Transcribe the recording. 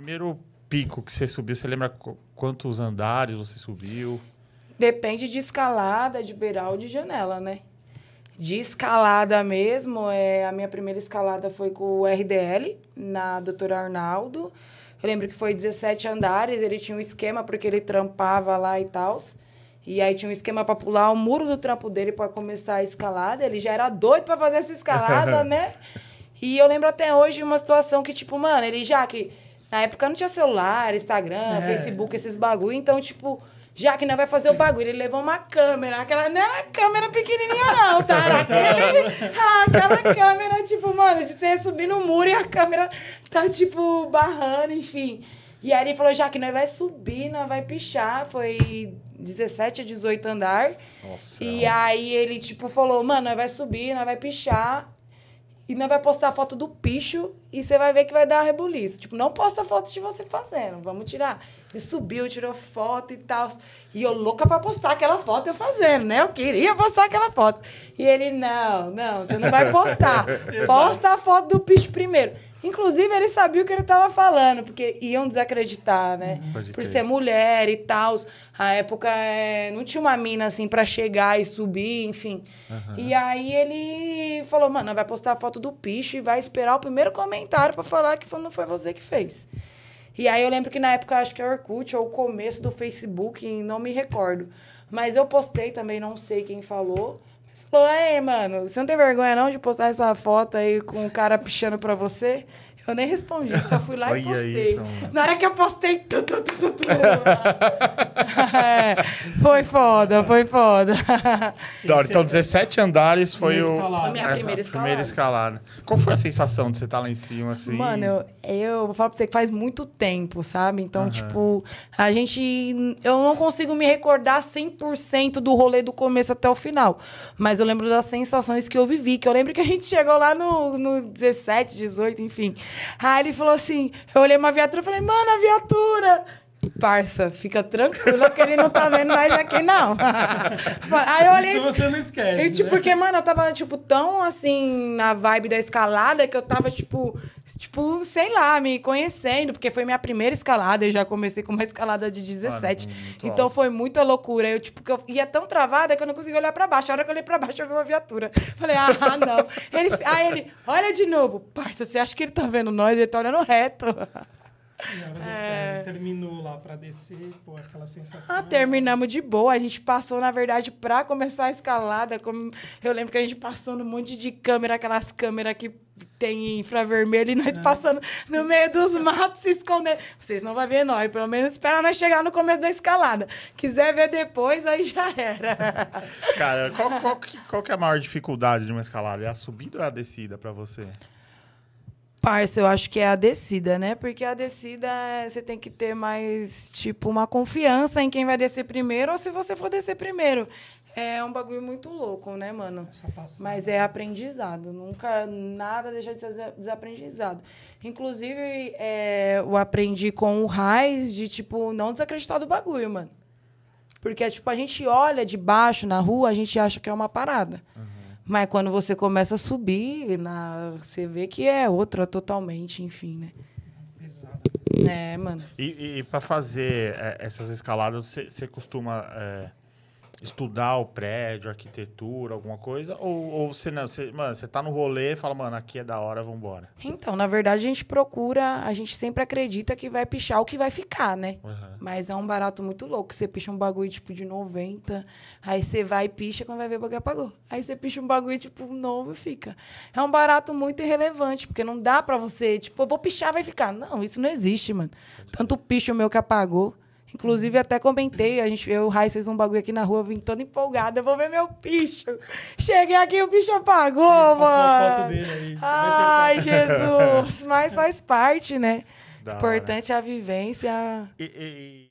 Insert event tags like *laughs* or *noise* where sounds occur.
primeiro pico que você subiu, você lembra quantos andares você subiu? Depende de escalada, de beiral de janela, né? De escalada mesmo, é, a minha primeira escalada foi com o RDL, na Doutora Arnaldo. Eu lembro que foi 17 andares, ele tinha um esquema, porque ele trampava lá e tal. E aí tinha um esquema para pular o muro do trampo dele para começar a escalada. Ele já era doido para fazer essa escalada, *laughs* né? E eu lembro até hoje uma situação que, tipo, mano, ele já que na época não tinha celular, Instagram, é. Facebook, esses bagulho. Então, tipo, já que não vai fazer o bagulho, ele levou uma câmera. Aquela, não era câmera pequenininha, não, tá? Era *laughs* aquele, *laughs* ah, aquela câmera, tipo, mano, de você subir no muro e a câmera tá, tipo, barrando, enfim. E aí ele falou, já que nós vai subir, nós vai pichar. Foi 17 a 18 andar. Nossa. E aí ele, tipo, falou, mano, nós vai subir, nós vai pichar. E não vai postar a foto do picho e você vai ver que vai dar rebuliço. Tipo, não posta foto de você fazendo, vamos tirar. Ele subiu, tirou foto e tal. E eu louca pra postar aquela foto eu fazendo, né? Eu queria postar aquela foto. E ele, não, não, você não vai postar. *laughs* É posta a foto do picho primeiro. Inclusive, ele sabia o que ele estava falando, porque iam desacreditar, né? Uhum. Pode Por ser mulher e tal. A época é... não tinha uma mina assim para chegar e subir, enfim. Uhum. E aí ele falou: mano, vai postar a foto do picho e vai esperar o primeiro comentário para falar que não foi você que fez. E aí eu lembro que na época acho que é Orkut ou o começo do Facebook, não me recordo. Mas eu postei também, não sei quem falou. Você falou, ei, mano, você não tem vergonha não de postar essa foto aí com o cara pichando pra você? Eu nem respondi, só fui lá e postei. Isso, Na hora que eu postei. Tu, tu, tu, tu *laughs* é, foi foda, foi foda. *laughs* Dora, então 17 andares foi o, a minha primeira escalada. primeira escalada. Qual foi a sensação de você estar tá lá em cima? Assim? Mano, eu, eu vou falar pra você que faz muito tempo, sabe? Então, uhum. tipo, a gente. Eu não consigo me recordar 100% do rolê do começo até o final. Mas mas eu lembro das sensações que eu vivi, que eu lembro que a gente chegou lá no, no 17, 18, enfim. Aí ele falou assim, eu olhei uma viatura e falei, mano, a viatura! Parça, fica tranquila que ele não tá vendo mais aqui, não. *laughs* Aí eu olhei. Isso você não esquece. E, tipo, né? Porque, mano, eu tava, tipo, tão assim, na vibe da escalada que eu tava, tipo, tipo, sei lá, me conhecendo, porque foi minha primeira escalada e já comecei com uma escalada de 17. então alto. foi muita loucura. Eu, tipo, que eu ia tão travada que eu não conseguia olhar pra baixo. A hora que eu olhei pra baixo, eu vi uma viatura. Falei, ah, não. Ele, aí ele, olha de novo. Parça, você acha que ele tá vendo nós? Ele tá olhando reto. É... Terminou lá para descer, pô, aquela sensação. Ah, terminamos de boa. A gente passou, na verdade, para começar a escalada. Como... Eu lembro que a gente passou um monte de câmera, aquelas câmeras que tem infravermelho, e nós é. passando no meio dos matos, se escondendo. Vocês não vão ver nós, pelo menos espera nós chegar no começo da escalada. Quiser ver depois, aí já era. Cara, qual, qual, que, qual que é a maior dificuldade de uma escalada? É a subida ou é a descida para você? Parça, eu acho que é a descida, né? Porque a descida é, você tem que ter mais, tipo, uma confiança em quem vai descer primeiro ou se você for descer primeiro. É um bagulho muito louco, né, mano? Mas é aprendizado. Nunca nada deixa de ser desaprendizado. Inclusive, é, eu aprendi com o Raiz de, tipo, não desacreditar do bagulho, mano. Porque, tipo, a gente olha de baixo na rua, a gente acha que é uma parada. Uhum. Mas quando você começa a subir, na, você vê que é outra totalmente, enfim, né? Pesada. É, mano. E, e, para fazer é, essas escaladas, você costuma é, estudar o prédio, arquitetura, alguma coisa? Ou, ou você, não, você, mano, você tá no rolê e fala, mano, aqui é da hora, vambora? Então, na verdade, a gente procura, a gente sempre acredita que vai pichar o que vai ficar, né? Uhum. Mas é um barato muito louco. Você picha um bagulho, tipo, de 90, aí você vai e picha, quando vai ver, o bagulho apagou. Aí você picha um bagulho, tipo, novo e fica. É um barato muito irrelevante, porque não dá pra você, tipo, eu vou pichar, vai ficar. Não, isso não existe, mano. Tanto picha o meu que apagou. Inclusive, até comentei, a gente, eu e o Raiz fez um bagulho aqui na rua, vim toda empolgada, eu vou ver meu bicho. Cheguei aqui, o bicho apagou, mano. foto dele aí. Ai, Jesus. Mas faz parte, né? Da Importante hora. É a vivência. E, e,